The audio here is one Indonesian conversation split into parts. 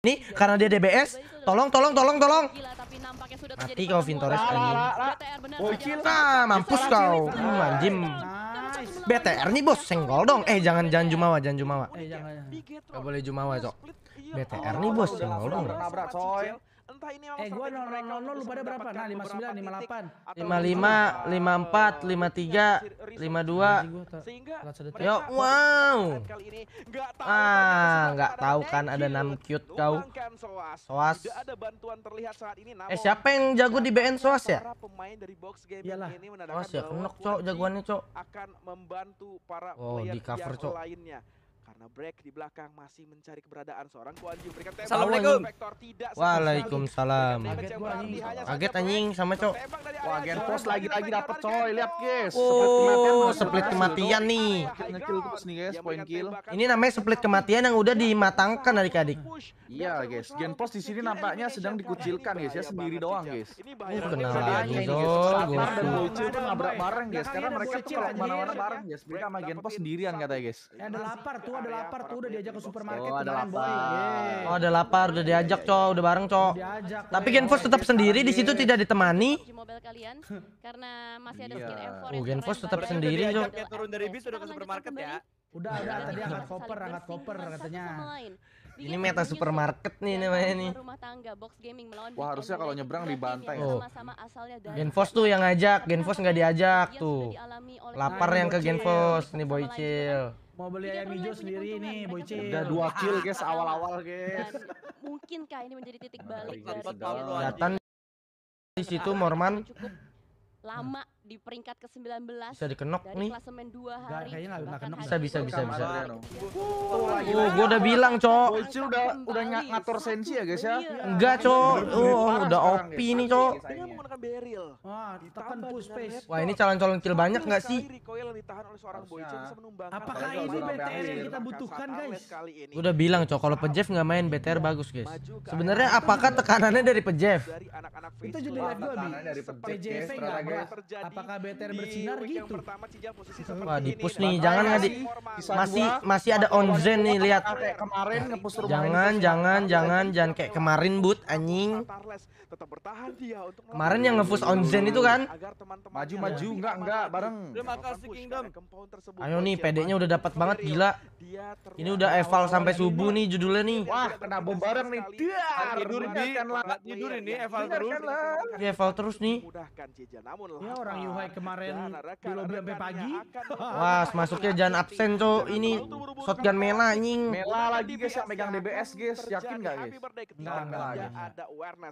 Nih karena dia DBS, tolong tolong tolong tolong. Mati kau Vintores anjing. Nah, mampus kau. manjim. Hmm, BTR nih bos, senggol dong. Eh jangan jangan Jumawa, jangan Jumawa. Eh jangan. Gak boleh Jumawa, Cok. Iya. BTR nih bos, senggol dong entah ini memang eh, gua 000 lu pada berapa? Nah, 59, 58. 55, 54, 53, 52. Sehingga Yo, wow. Ah, nggak tahu ah, kan ada 6 cute kau. Soas. Eh, siapa yang jago di BN Soas ya? Iyalah. Soas ya, kenok cok jagoannya cok. Akan membantu para oh, di cover cok. lainnya karena break di belakang masih mencari keberadaan seorang Kuan Yu berikan tembak Assalamualaikum Waalaikumsalam kaget anjing sama cok wah gen pos lagi-lagi dapet coy lihat guys oh split kematian nih poin kill ini namanya split kematian yang udah dimatangkan adik-adik iya guys gen pos di sini nampaknya sedang dikucilkan guys ya sendiri doang guys oh, kenal lagi dong gue nabrak bareng guys karena mereka tuh kalau kemana-mana bareng guys mereka sama gen pos sendirian katanya guys ada lapar tuh ada iya, lapar tuh udah diajak ke supermarket oh, ada lapar. Iya. Oh, ada lapar, udah diajak, Cok, udah bareng, Cok. Diajak. Tapi Genfos tetap sendiri di situ tidak ditemani. mobil kalian karena masih ada iya. skin Oh, Genfos tetap sendiri, Cok. turun dari bis udah ke supermarket ya. Udah, udah tadi angkat koper, angkat koper katanya. Ini meta supermarket nih namanya nih. Rumah Wah, harusnya kalau nyebrang dibantai. Oh. Genfos tuh yang ngajak, Genfos nggak diajak tuh. Lapar nah, yang ke Genfos nih Boycil mau beli ayam hijau sendiri nih bocil udah dua kill guys awal-awal guys Dan mungkinkah ini menjadi titik nah, balik dari datang di situ Morman cukup lama di peringkat ke-19 bisa dikenok dari nih klasemen 2 hari Gak, kayaknya gak kenok bisa bisa bisa bisa oh, gue udah bilang cok Bocil udah udah ng ngatur sensi ya guys ya enggak iya. cok oh, udah OP nih cok dengan iya, iya. menggunakan barrel wah ditekan push space wah ini calon-calon kill banyak gak sih recoil yang ditahan oleh seorang Bocil bisa menumbangkan apakah ini BTR yang kita butuhkan guys udah bilang cok kalau Pejef nggak main BTR bagus guys sebenarnya apakah tekanannya dari Pejef itu juga live gue bi PJF nggak apa apakah BTR bersinar gitu? Pertama Cijal posisi Wah, dipus nih, jangan enggak nah, di masih masih ada onzen nih lihat. Kemarin Jangan, jangan, jangan, jangan kayak kemarin but anjing. Kemarin yang on onzen itu kan? Maju maju enggak enggak bareng. Terima kasih Kingdom. Ayo nih, pedenya udah dapat banget gila. Ini udah eval sampai subuh nih judulnya nih. Wah, kena bom bareng nih. Tidur di tidur ini eval terus. Iya, iya, eval terus nih. Kan, orang Yuhai nah, kemarin di lobby sampai pagi. Wah, masuknya jangan absen, Cok. Ini shotgun Mela anjing. Mela lagi guys yang megang DBS, guys. Yakin enggak, guys? Enggak, Mela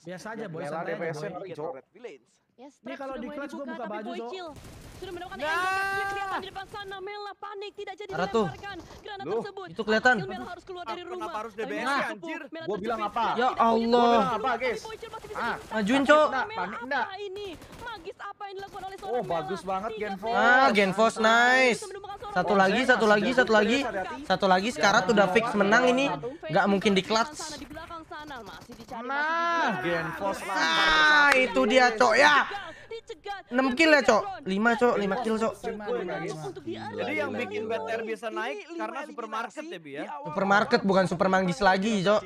Biasa aja, boy. Mela DBS-nya Cok. Ini kalau di clutch gua buka baju, Cok. Sudah menemukan nah. Ender kelihatan di depan sana Mela panik tidak jadi Ratu. dilemparkan granat Loh, tersebut. Itu kelihatan. Mela harus keluar dari rumah. Harus DBS ya ah, nah. anjir. Gua bilang apa? Ya Allah. apa, guys? Ah, majuin, Cok. Panik enggak? ini? Magis apa yang dilakukan oleh seorang Oh, bagus banget Genfos. Ah, Genfos nice. Satu lagi, satu lagi, satu lagi. Satu lagi sekarang udah fix menang ini. Enggak mungkin di clutch. Nah, Genfos. Ah, itu dia, Cok ya. 6 kill ya, Cok. 5, Cok. 5 kill, Cok. Jadi yang bikin BTR bisa naik karena supermarket ya, Bi ya. Supermarket bukan supermanggis lagi, Cok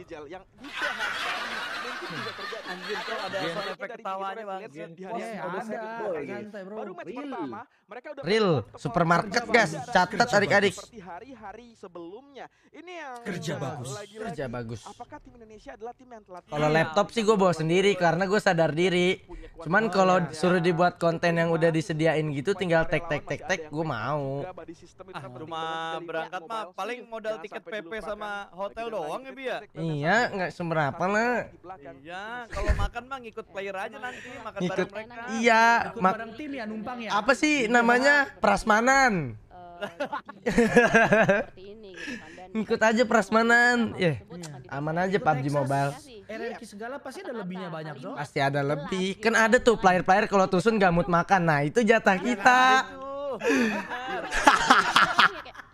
anjir kok ada sound efek ketawanya bang ya ada baru match pertama mereka udah real supermarket guys catat adik-adik seperti hari-hari sebelumnya ini yang kerja eh, bagus kerja bagus apakah tim Indonesia adalah tim yang telat kalau laptop sih gue bawa sendiri karena gue sadar diri cuman kalau suruh ya. dibuat konten yang udah disediain gitu tinggal tek tek tek tek gue mau ah cuma berangkat mah paling modal tiket PP sama hotel doang ya biar. iya nggak seberapa lah iya kalau makan mah ngikut player aja nanti, makan ngikut, bareng mereka. Iya, bareng tim ya numpang ya. Apa sih iya. namanya? Prasmanan. Oh, gitu kan. ngikut aja prasmanan. Ya. Aman aja PUBG Mobile. Iya. RRQ segala pasti ada lebihnya banyak dong. Pasti ada lebih. Gitu. Kan ada tuh player-player kalau Tusun gak mood makan. Nah, itu jatah iya, kita.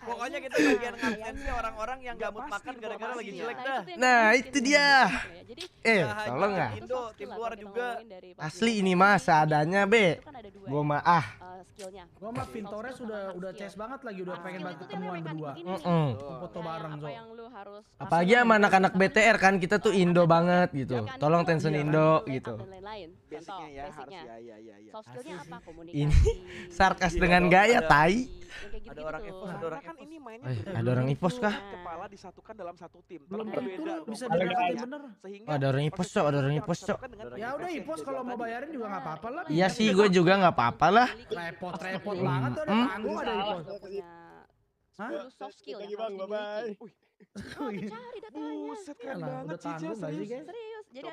Pokoknya kita bagian nih orang-orang yang gak makan gara-gara lagi jelek nah, dah. Nah, itu dia. Ya eh tolong kan ya. Indo tim luar juga asli ini mas adanya Be. Gua mah ah oh, skillnya. Gua mah Vintores sudah udah chess banget lagi udah ah. pengen banget ketemuan berdua. Iya, Foto bareng so. Apalagi sama anak-anak BTR kan kita tuh Indo banget gitu. Kan, Tolong tension iya, Indo gitu. Basicnya ya harus ya ya ya apa Ini sarkas iya, dengan gaya tai. Ada orang EVOS, nah, gitu. ada orang mainnya. Ada orang EVOS kah? Kepala disatukan dalam satu tim. Belum tentu bisa dikatakan Sehingga Ada orang EVOS, oh, ada orang EVOS. Ya udah EVOS kalau mau bayarin juga nggak apa-apa lah. Iya sih, gue juga nggak apa-apa lah repot-repot banget tuh ada hmm? tanggung ada Hah? soft skill yang bang, harus bye bye. Oh, dicari datanya. Buset, keren banget Cica, serius. Serius, jadi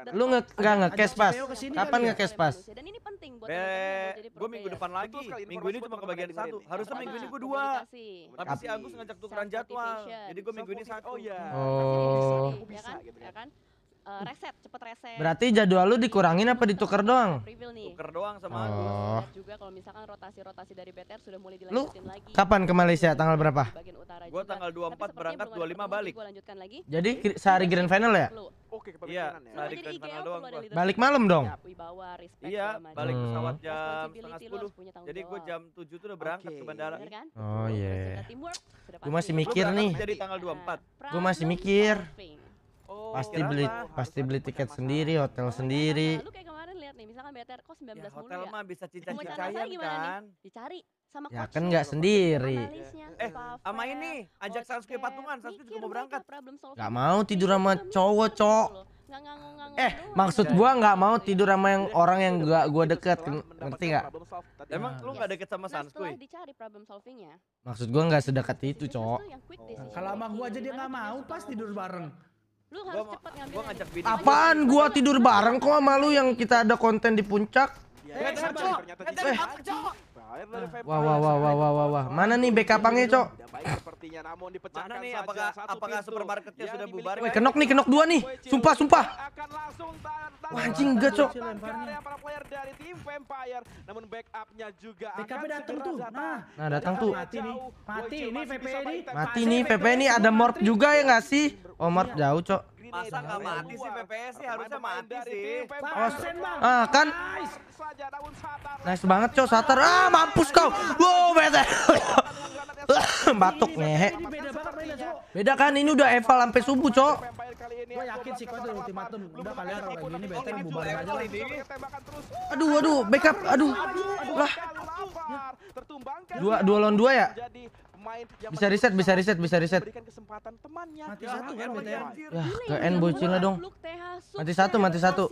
ada... Lu nggak nggak nge-cash pas? Kapan nge-cash pas? Dan ini penting buat eh, Gue minggu depan lagi, minggu ini cuma kebagian satu. Harusnya minggu ini gue dua. Tapi si Agus ngajak tukeran jadwal. Jadi gue minggu ini satu. Oh iya. Oh. Ya kan? uh, reset, cepet reset. Berarti jadwal lu dikurangin apa ditukar doang? Tuker doang sama nah, oh. aku. juga kalau misalkan rotasi-rotasi dari BTR sudah mulai dilanjutin lu lagi. Kapan ke Malaysia? Tanggal berapa? Bagian utara gua juga. tanggal 24 berangkat 25 balik. Gua lanjutkan lagi. Jadi sehari grand final ya? Oke, Iya, ya. sehari grand final doang. Balik malam dong. Iya, balik pesawat hmm. jam setengah 10. Jadi gua jam 7 tuh udah berangkat ke bandara. Kan? Oh iya. Gua masih mikir nih. Jadi tanggal 24. Gua masih mikir. Oh, pasti beli apa? pasti beli tiket sendiri hotel oh, sendiri nah, lu kayak kemarin lihat nih misalkan BTR kok 19 ya, hotel ya. mah bisa cinta cintaan kan nih? dicari sama ya kan nggak sendiri iya. eh sama ini ajak Sanski patungan Sanski juga mau berangkat nggak mau tidur sama cowok cowok Eh, maksud gua nggak mau tidur sama yang orang yang gak gua deket, ngerti nggak? Nah, Emang lu nggak deket sama nah, Sanskuy? dicari problem solvingnya. Maksud gua nggak sedekat itu, cowok. Kalau sama gua aja dia nggak mau, pas tidur bareng. Lu harus gua, cepet ngambil. Gua ngajak bini. Apaan gua tidur bareng kok sama lu yang kita ada konten di puncak? Ya, eh, ya, ya, ya, ternyata, ternyata, ya, ya, ya, Ah. Wah wah wah wah wah wah wah. Mana nih backupangnya, Cok? Sepertinya Ramon dipecahkan Mana nih apakah apakah supermarketnya sudah bubar? kenok nih, kenok dua nih. Sumpah, sumpah. Akan langsung Wah, anjing enggak, Cok. Para player dari tim Vampire, namun backupnya juga akan datang tuh. Nah, nah datang tuh. Mati nih. Mati PP ini. Mati nih PP ini ada morp juga ya enggak sih? Oh, morp jauh, Cok. Masa nggak mati sih PPS sih harusnya mati sih. Osen Ah kan. Nice banget cow Satar. Ah mampus kau. Wow bete. Batuk ngehe. Beda kan ini udah eval sampai subuh cok. Gue yakin sih kau itu ultimatum. Udah kalian kalau kayak gini bete bubar aja lah. Aduh aduh backup aduh. Lah. Dua dua lawan dua ya? pemain yang bisa riset bisa riset bisa riset berikan kesempatan temannya mati ya, satu kan BTR ya ke end bocilnya dong mati satu mati satu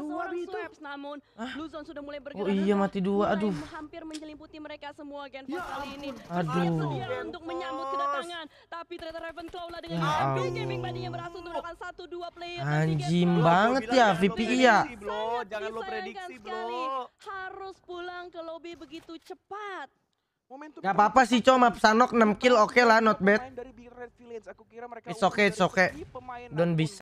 dua itu namun ah. Luzon sudah mulai bergerak oh iya mati dua aduh hampir menyelimuti mereka semua Gen Force kali ini aduh untuk menyambut kedatangan tapi ternyata Ravenclaw lah dengan ya, gaming badinya berhasil untuk satu dua player anjing banget ya VPI e ya jangan lo prediksi bro harus pulang ke lobby begitu cepat Gak apa-apa sih cuma Sanok 6 kill oke okay lah not bad. It's okay, it's okay. Don't be